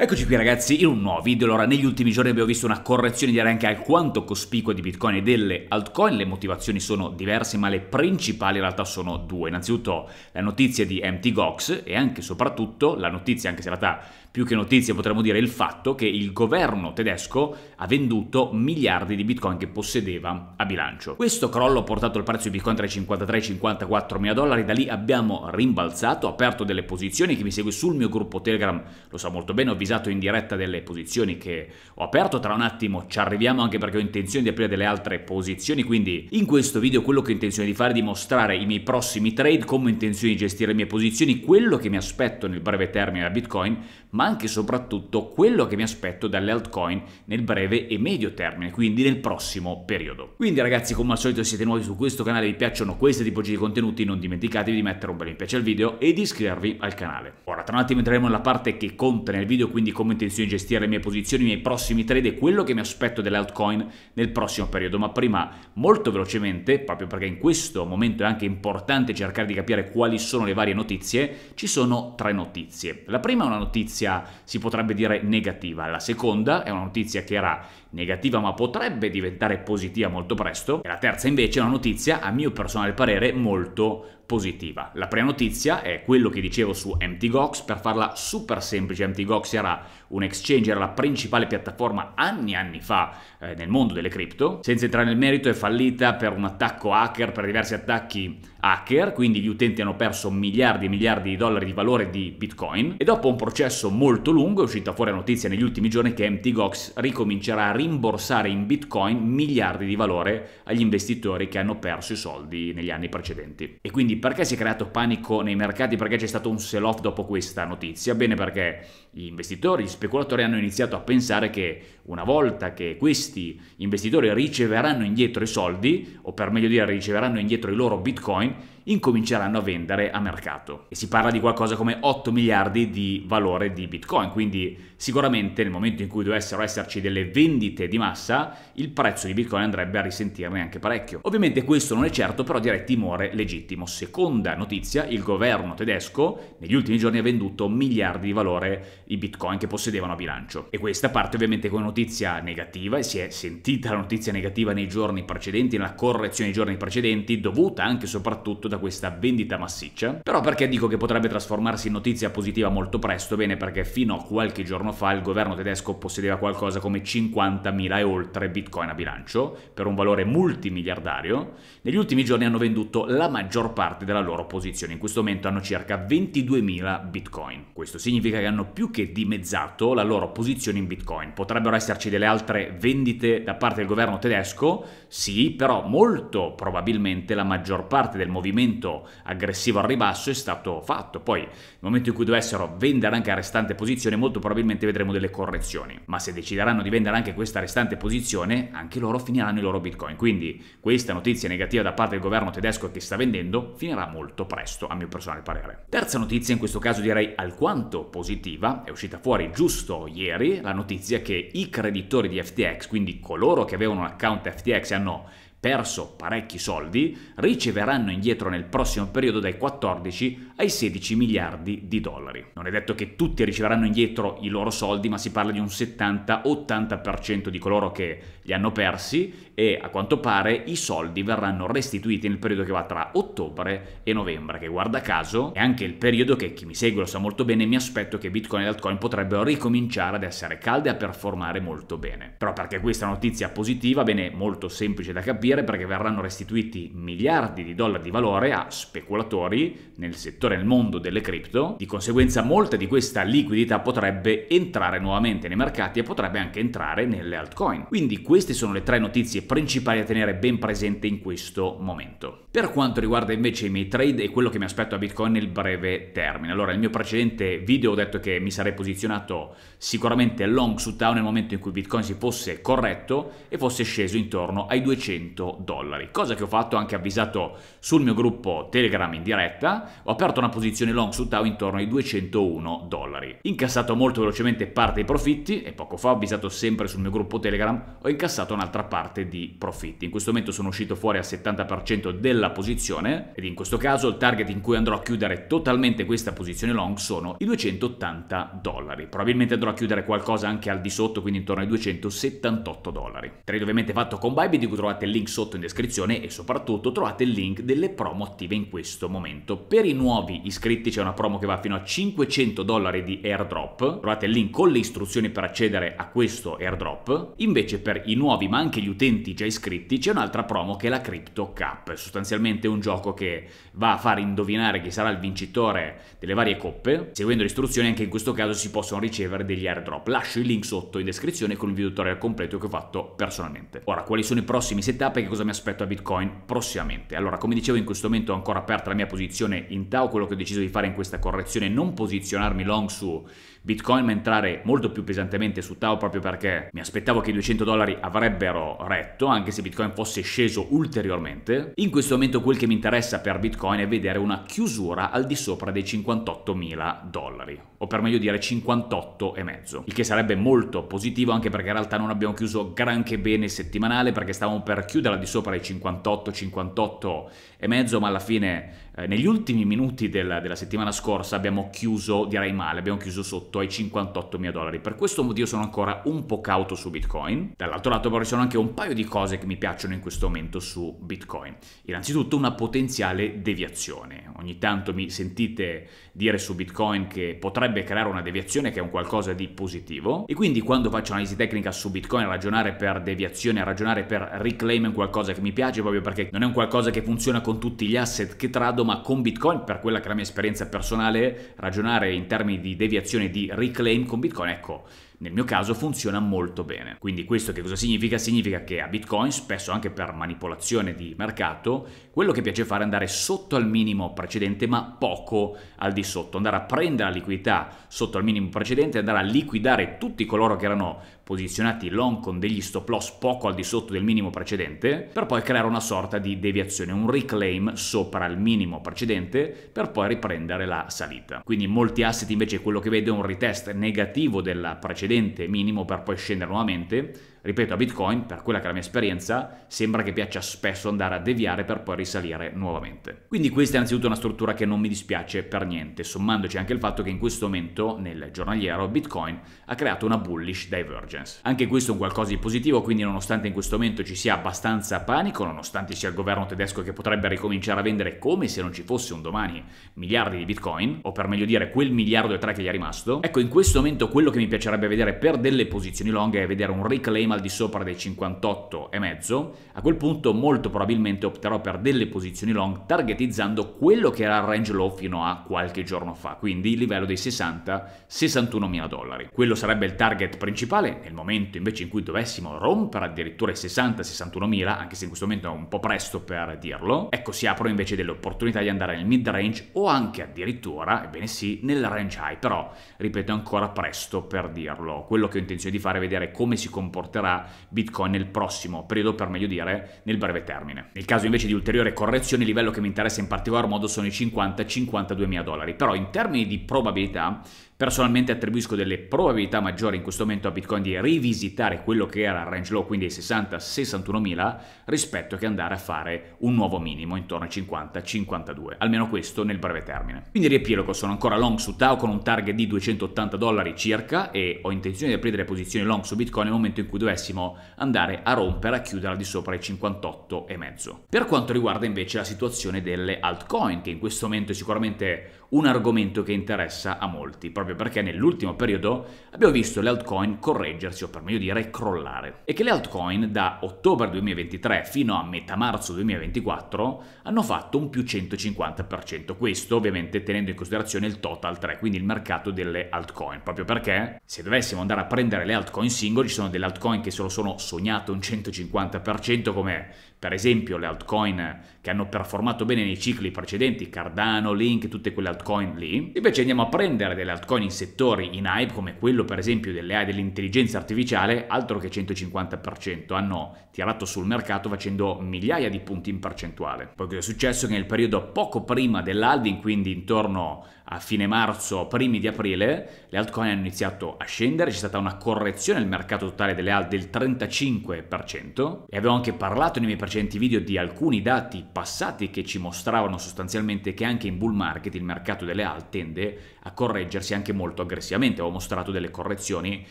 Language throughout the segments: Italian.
Eccoci qui ragazzi in un nuovo video, allora negli ultimi giorni abbiamo visto una correzione direi anche alquanto cospicua di Bitcoin e delle altcoin, le motivazioni sono diverse ma le principali in realtà sono due, innanzitutto la notizia di MTGOX e anche e soprattutto la notizia, anche se in realtà più che notizia potremmo dire il fatto che il governo tedesco ha venduto miliardi di bitcoin che possedeva a bilancio. Questo crollo ha portato il prezzo di bitcoin tra i 53 e i 54 mila dollari, da lì abbiamo rimbalzato, aperto delle posizioni, chi mi segue sul mio gruppo Telegram lo sa molto bene, ho avvisato in diretta delle posizioni che ho aperto, tra un attimo ci arriviamo anche perché ho intenzione di aprire delle altre posizioni, quindi in questo video quello che ho intenzione di fare è di mostrare i miei prossimi trade, come ho intenzione di gestire le mie posizioni, quello che mi aspetto nel breve termine a bitcoin, ma anche e soprattutto quello che mi aspetto dalle altcoin nel breve e medio termine, quindi nel prossimo periodo. Quindi ragazzi, come al solito se siete nuovi su questo canale e vi piacciono queste tipologie di contenuti, non dimenticatevi di mettere un bel mi piace al video e di iscrivervi al canale. Ora, tra un attimo entreremo nella parte che conta nel video, quindi come intenzione di gestire le mie posizioni, i miei prossimi trade e quello che mi aspetto dalle altcoin nel prossimo periodo, ma prima molto velocemente, proprio perché in questo momento è anche importante cercare di capire quali sono le varie notizie, ci sono tre notizie. La prima è una notizia notizia, si potrebbe dire, negativa. La seconda è una notizia che era negativa ma potrebbe diventare positiva molto presto. E la terza invece è una notizia, a mio personale parere, molto positiva. La prima notizia è quello che dicevo su MTGOX, per farla super semplice, MTGOX era un exchange, era la principale piattaforma anni e anni fa eh, nel mondo delle cripto, senza entrare nel merito è fallita per un attacco hacker, per diversi attacchi hacker, quindi gli utenti hanno perso miliardi e miliardi di dollari di valore di bitcoin e dopo un processo molto lungo è uscita fuori la notizia negli ultimi giorni che MTGOX ricomincerà a rimborsare in bitcoin miliardi di valore agli investitori che hanno perso i soldi negli anni precedenti. E quindi perché si è creato panico nei mercati? Perché c'è stato un sell-off dopo questa notizia? Bene perché gli investitori, gli speculatori hanno iniziato a pensare che una volta che questi investitori riceveranno indietro i soldi, o per meglio dire riceveranno indietro i loro bitcoin, incominceranno a vendere a mercato. E si parla di qualcosa come 8 miliardi di valore di Bitcoin, quindi sicuramente nel momento in cui dovessero esserci delle vendite di massa, il prezzo di Bitcoin andrebbe a risentirne anche parecchio. Ovviamente questo non è certo, però direi timore legittimo. Seconda notizia, il governo tedesco negli ultimi giorni ha venduto miliardi di valore i Bitcoin che possedevano a bilancio. E questa parte ovviamente come notizia negativa e si è sentita la notizia negativa nei giorni precedenti, nella correzione dei giorni precedenti, dovuta anche e soprattutto da questa vendita massiccia. Però perché dico che potrebbe trasformarsi in notizia positiva molto presto? Bene, perché fino a qualche giorno fa il governo tedesco possedeva qualcosa come 50.000 e oltre bitcoin a bilancio, per un valore multimiliardario. Negli ultimi giorni hanno venduto la maggior parte della loro posizione, in questo momento hanno circa 22.000 bitcoin. Questo significa che hanno più che dimezzato la loro posizione in bitcoin. Potrebbero esserci delle altre vendite da parte del governo tedesco? Sì, però molto probabilmente la maggior parte del movimento movimento aggressivo al ribasso è stato fatto. Poi, nel momento in cui dovessero vendere anche la restante posizione, molto probabilmente vedremo delle correzioni. Ma se decideranno di vendere anche questa restante posizione, anche loro finiranno i loro bitcoin. Quindi questa notizia negativa da parte del governo tedesco che sta vendendo finirà molto presto, a mio personale parere. Terza notizia, in questo caso direi alquanto positiva, è uscita fuori giusto ieri la notizia che i creditori di FTX, quindi coloro che avevano un account FTX e hanno perso parecchi soldi, riceveranno indietro nel prossimo periodo dai 14 ai 16 miliardi di dollari. Non è detto che tutti riceveranno indietro i loro soldi, ma si parla di un 70-80% di coloro che li hanno persi e a quanto pare i soldi verranno restituiti nel periodo che va tra ottobre e novembre, che guarda caso è anche il periodo che chi mi segue lo sa molto bene, mi aspetto che Bitcoin e altcoin potrebbero ricominciare ad essere calde e a performare molto bene. Però perché questa è notizia positiva, bene, molto semplice da capire, capire perché verranno restituiti miliardi di dollari di valore a speculatori nel settore, nel mondo delle cripto, di conseguenza molta di questa liquidità potrebbe entrare nuovamente nei mercati e potrebbe anche entrare nelle altcoin. Quindi queste sono le tre notizie principali a tenere ben presente in questo momento. Per quanto riguarda invece i miei trade e quello che mi aspetto a Bitcoin nel breve termine, allora nel mio precedente video ho detto che mi sarei posizionato sicuramente long su Tao nel momento in cui Bitcoin si fosse corretto e fosse sceso intorno ai 200 dollari, cosa che ho fatto anche avvisato sul mio gruppo Telegram in diretta, ho aperto una posizione long su Tao intorno ai 201 dollari, incassato molto velocemente parte dei profitti e poco fa ho avvisato sempre sul mio gruppo Telegram ho incassato un'altra parte di profitti, in questo momento sono uscito fuori al 70% della quella posizione, ed in questo caso il target in cui andrò a chiudere totalmente questa posizione long sono i 280 dollari. Probabilmente andrò a chiudere qualcosa anche al di sotto, quindi intorno ai 278 dollari. Trade ovviamente fatto con Bybit, di cui trovate il link sotto in descrizione e soprattutto trovate il link delle promo attive in questo momento. Per i nuovi iscritti c'è una promo che va fino a 500 dollari di airdrop, trovate il link con le istruzioni per accedere a questo airdrop. Invece per i nuovi ma anche gli utenti già iscritti c'è un'altra promo che è la Crypto Cap, sostanzialmente sostanzialmente un gioco che va a far indovinare chi sarà il vincitore delle varie coppe. Seguendo le istruzioni anche in questo caso si possono ricevere degli airdrop. Lascio il link sotto in descrizione con il video tutorial completo che ho fatto personalmente. Ora, quali sono i prossimi setup e che cosa mi aspetto a Bitcoin prossimamente? Allora, come dicevo in questo momento ho ancora aperta la mia posizione in Tao. quello che ho deciso di fare in questa correzione è non posizionarmi long su Bitcoin ma entrare molto più pesantemente su Tao proprio perché mi aspettavo che i 200 dollari avrebbero retto anche se Bitcoin fosse sceso ulteriormente. In questo momento, momento quel che mi interessa per Bitcoin è vedere una chiusura al di sopra dei 58.000 dollari o per meglio dire 58,5, il che sarebbe molto positivo anche perché in realtà non abbiamo chiuso granché bene il settimanale perché stavamo per chiuderla di sopra ai 58, 58,5, ma alla fine eh, negli ultimi minuti del, della settimana scorsa abbiamo chiuso, direi male, abbiamo chiuso sotto ai 58 mila dollari. Per questo motivo sono ancora un po' cauto su Bitcoin. Dall'altro lato però ci sono anche un paio di cose che mi piacciono in questo momento su Bitcoin. Innanzitutto una potenziale deviazione. Ogni tanto mi sentite dire su Bitcoin che potrebbe potrebbe creare una deviazione che è un qualcosa di positivo e quindi quando faccio analisi tecnica su Bitcoin ragionare per deviazione, ragionare per reclaim è qualcosa che mi piace proprio perché non è un qualcosa che funziona con tutti gli asset che trado ma con Bitcoin per quella che è la mia esperienza personale ragionare in termini di deviazione di reclaim con Bitcoin ecco nel mio caso funziona molto bene. Quindi questo che cosa significa? Significa che a Bitcoin, spesso anche per manipolazione di mercato, quello che piace fare è andare sotto al minimo precedente ma poco al di sotto, andare a prendere la liquidità sotto al minimo precedente, andare a liquidare tutti coloro che erano posizionati long con degli stop loss poco al di sotto del minimo precedente, per poi creare una sorta di deviazione, un reclaim sopra il minimo precedente, per poi riprendere la salita. Quindi in molti asset invece quello che vede è un retest negativo del precedente minimo per poi scendere nuovamente, Ripeto, a Bitcoin, per quella che è la mia esperienza, sembra che piaccia spesso andare a deviare per poi risalire nuovamente. Quindi questa è innanzitutto una struttura che non mi dispiace per niente, sommandoci anche il fatto che in questo momento, nel giornaliero, Bitcoin ha creato una bullish divergence. Anche questo è un qualcosa di positivo, quindi nonostante in questo momento ci sia abbastanza panico, nonostante sia il governo tedesco che potrebbe ricominciare a vendere come se non ci fosse un domani miliardi di Bitcoin, o per meglio dire quel miliardo e tre che gli è rimasto, ecco in questo momento quello che mi piacerebbe vedere per delle posizioni longhe è vedere un reclaim minima al di sopra dei 58,5, a quel punto molto probabilmente opterò per delle posizioni long targetizzando quello che era il range low fino a qualche giorno fa, quindi il livello dei 60-61 mila dollari. Quello sarebbe il target principale, nel momento invece in cui dovessimo rompere addirittura i 60-61 mila, anche se in questo momento è un po' presto per dirlo, ecco si aprono invece delle opportunità di andare nel mid range o anche addirittura, ebbene sì, nel range high, però ripeto è ancora presto per dirlo. Quello che ho intenzione di fare è vedere come si comporterà porterà Bitcoin nel prossimo periodo, per meglio dire, nel breve termine. Nel caso invece di ulteriore correzioni, il livello che mi interessa in particolar modo sono i 50-52 mila dollari, però in termini di probabilità Personalmente attribuisco delle probabilità maggiori in questo momento a Bitcoin di rivisitare quello che era il range low, quindi i 60-61 mila, rispetto che andare a fare un nuovo minimo intorno ai 50-52, almeno questo nel breve termine. Quindi riepilogo, sono ancora long su Tao con un target di 280 dollari circa e ho intenzione di aprire le posizioni long su Bitcoin nel momento in cui dovessimo andare a rompere, a chiuderla di sopra i 58,5. Per quanto riguarda invece la situazione delle altcoin, che in questo momento è sicuramente un argomento che interessa a molti, proprio perché nell'ultimo periodo abbiamo visto le altcoin correggersi, o per meglio dire crollare, e che le altcoin da ottobre 2023 fino a metà marzo 2024 hanno fatto un più 150%, questo ovviamente tenendo in considerazione il total 3, quindi il mercato delle altcoin, proprio perché se dovessimo andare a prendere le altcoin singole, ci sono delle altcoin che se lo sono sognato un 150%, come per esempio le altcoin che hanno performato bene nei cicli precedenti, Cardano, Link, tutte quelle altcoin altcoin lì, invece andiamo a prendere delle altcoin in settori in hype come quello per esempio delle AI dell'intelligenza artificiale, altro che 150%, hanno ah, tirato sul mercato facendo migliaia di punti in percentuale. Poi cosa è successo? Che nel periodo poco prima dell'alving, quindi intorno a fine marzo, primi di aprile, le altcoin hanno iniziato a scendere, c'è stata una correzione nel mercato totale delle alt del 35% e avevo anche parlato nei miei precedenti video di alcuni dati passati che ci mostravano sostanzialmente che anche in bull market il mercato delle alt tende a correggersi anche molto aggressivamente, ho mostrato delle correzioni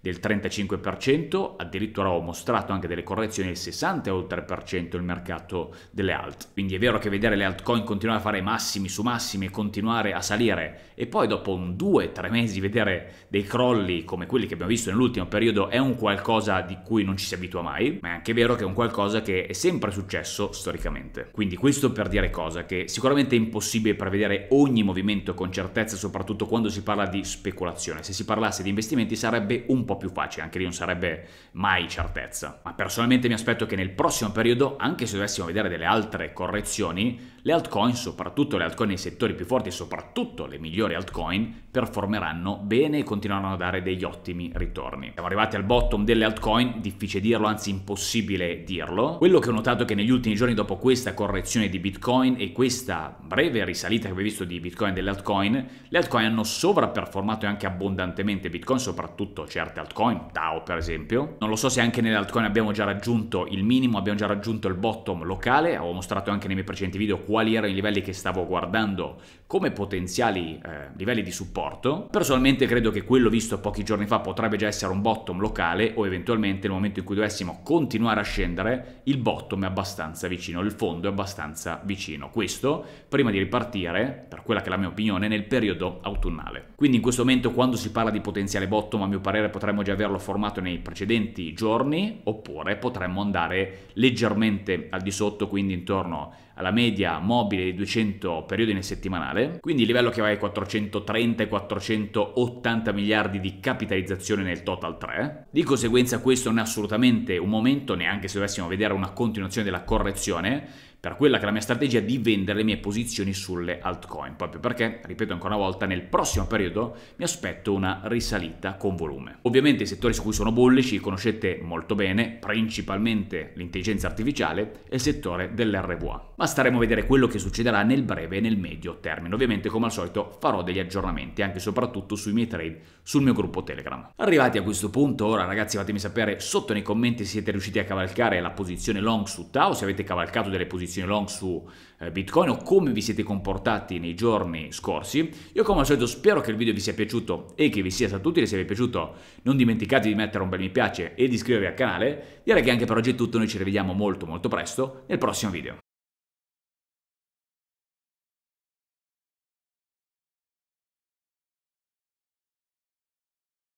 del 35%, addirittura ho mostrato anche delle correzioni del 60 e oltre per cento il mercato delle alt. Quindi è vero che vedere le altcoin continuare a fare massimi su massimi e continuare a salire 3 e poi dopo un 2-3 mesi vedere dei crolli come quelli che abbiamo visto nell'ultimo periodo è un qualcosa di cui non ci si abitua mai, ma è anche vero che è un qualcosa che è sempre successo storicamente. Quindi questo per dire cosa? Che sicuramente è impossibile prevedere ogni movimento con certezza, soprattutto quando si parla di speculazione. Se si parlasse di investimenti sarebbe un po' più facile, anche lì non sarebbe mai certezza. Ma personalmente mi aspetto che nel prossimo periodo, anche se dovessimo vedere delle altre correzioni, le altcoin, soprattutto le altcoin nei settori più forti, soprattutto le migliori altcoin, performeranno bene e continueranno a dare degli ottimi ritorni. Siamo arrivati al bottom delle altcoin, difficile dirlo, anzi impossibile dirlo. Quello che ho notato è che negli ultimi giorni dopo questa correzione di Bitcoin e questa breve risalita che abbiamo visto di Bitcoin e delle altcoin, le altcoin hanno sovraperformato e anche abbondantemente Bitcoin, soprattutto certe altcoin, DAO per esempio. Non lo so se anche nelle altcoin abbiamo già raggiunto il minimo, abbiamo già raggiunto il bottom locale, avevo mostrato anche nei miei precedenti video quali erano i livelli che stavo guardando come potenziali eh, livelli di supporto. Personalmente credo che quello visto pochi giorni fa potrebbe già essere un bottom locale o eventualmente nel momento in cui dovessimo continuare a scendere il bottom è abbastanza vicino, il fondo è abbastanza vicino. Questo prima di ripartire, per quella che è la mia opinione, nel periodo autunnale. Quindi in questo momento quando si parla di potenziale bottom a mio parere potremmo già averlo formato nei precedenti giorni oppure potremmo andare leggermente al di sotto, quindi intorno alla media mobile di 200 periodi nel settimanale, quindi il livello che va ai 430 e 480 miliardi di capitalizzazione nel total 3. Di conseguenza questo non è assolutamente un momento, neanche se dovessimo vedere una continuazione della correzione, per quella che è la mia strategia di vendere le mie posizioni sulle altcoin, proprio perché, ripeto ancora una volta, nel prossimo periodo mi aspetto una risalita con volume. Ovviamente i settori su cui sono bullici li conoscete molto bene, principalmente l'intelligenza artificiale e il settore dell'RVA, ma staremo a vedere quello che succederà nel breve e nel medio termine. Ovviamente, come al solito, farò degli aggiornamenti anche e soprattutto sui miei trade sul mio gruppo Telegram. Arrivati a questo punto, ora ragazzi fatemi sapere sotto nei commenti se siete riusciti a cavalcare la posizione long su Tao, se avete cavalcato delle posizioni posizione long su eh, Bitcoin o come vi siete comportati nei giorni scorsi. Io come al solito spero che il video vi sia piaciuto e che vi sia stato utile, se vi è piaciuto non dimenticate di mettere un bel mi piace e di iscrivervi al canale. Direi che anche per oggi è tutto, noi ci rivediamo molto molto presto nel prossimo video.